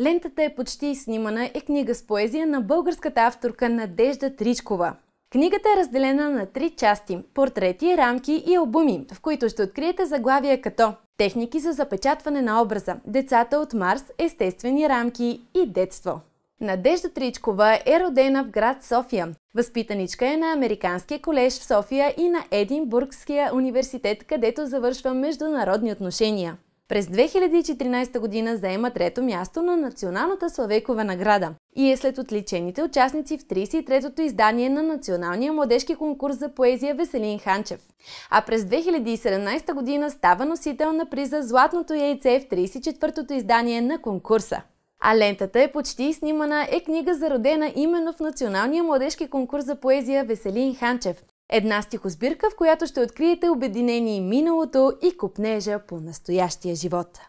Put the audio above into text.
Лентата е почти снимана и книга с поезия на българската авторка Надежда Тричкова. Книгата е разделена на три части – портрети, рамки и албуми, в които ще откриете заглавия като Техники за запечатване на образа, децата от Марс, естествени рамки и детство. Надежда Тричкова е родена в град София. Възпитаничка е на Американския колеж в София и на Единбургския университет, където завършва международни отношения. През 2014 година заема трето място на Националната Славейкова награда и е след отличените участници в 33-тото издание на Националния младежки конкурс за поезия Веселин Ханчев. А през 2017 година става носител на приза Златното яйце в 34-тото издание на конкурса. А лентата е почти снимана е книга зародена именно в Националния младежки конкурс за поезия Веселин Ханчев, Една стихосбирка, в която ще откриете обединени миналото и купнежа по настоящия живот.